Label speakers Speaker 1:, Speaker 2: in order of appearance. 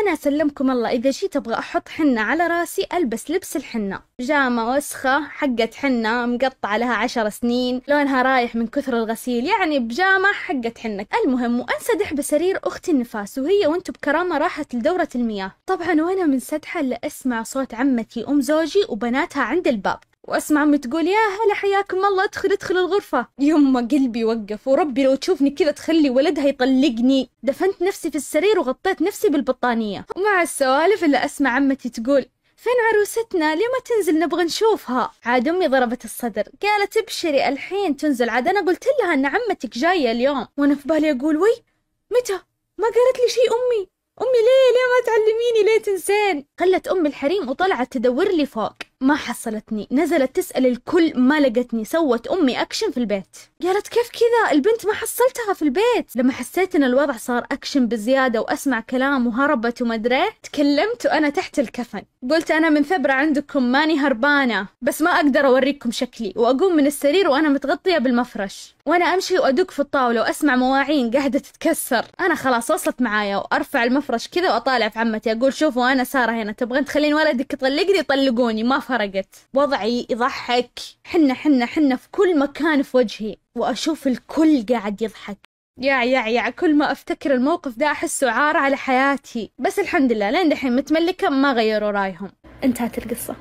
Speaker 1: أنا سلمكم الله إذا جيت أبغى أحط حنة على راسي ألبس لبس الحنة جامة وسخة حقت حنة مقطعة لها عشر سنين لونها رايح من كثر الغسيل يعني بجامة حقت حنة المهم وأنسدح بسرير أختي النفاس وهي وانتو بكرامة راحت لدورة المياه طبعا وأنا منسدحة إلا أسمع صوت عمتي أم زوجي وبناتها عند الباب واسمع امي تقول يا هلا حياكم الله ادخل ادخل الغرفه يما قلبي وقف وربي لو تشوفني كذا تخلي ولدها يطلقني دفنت نفسي في السرير وغطيت نفسي بالبطانيه ومع السوالف اللي اسمع عمتي تقول فين عروستنا؟ ليه ما تنزل نبغى نشوفها؟ عاد أمي ضربت الصدر، قالت ابشري الحين تنزل، عاد أنا قلت لها أن عمتك جاية اليوم، وأنا في بالي أقول وي متى؟ ما قالت لي شيء أمي، أمي ليه ليه ما تعلميني ليه تنسين؟ خلت أمي الحريم وطلعت تدور لي فوق، ما حصلتني نزلت تسأل الكل ما لقتني سوت أمي أكشن في البيت قالت كيف كذا البنت ما حصلتها في البيت لما حسيت إن الوضع صار أكشن بزيادة وأسمع كلام وهربت ومدري تكلمت وأنا تحت الكفن قلت أنا من ثبرة عندكم ماني هربانة بس ما أقدر أوريكم شكلي وأقوم من السرير وأنا متغطية بالمفرش وانا امشي وادق في الطاوله واسمع مواعين قاعده تتكسر انا خلاص وصلت معايا وارفع المفرش كذا واطالع في عمتي اقول شوفوا انا ساره هنا تبغين تخلين ولدك يطلقني طلقوني ما فرقت وضعي يضحك حنا حنا حنا في كل مكان في وجهي واشوف الكل قاعد يضحك يا يا يا كل ما افتكر الموقف ده احسه عار على حياتي بس الحمد لله لين دحين متملكه ما غيروا رايهم انتهت القصه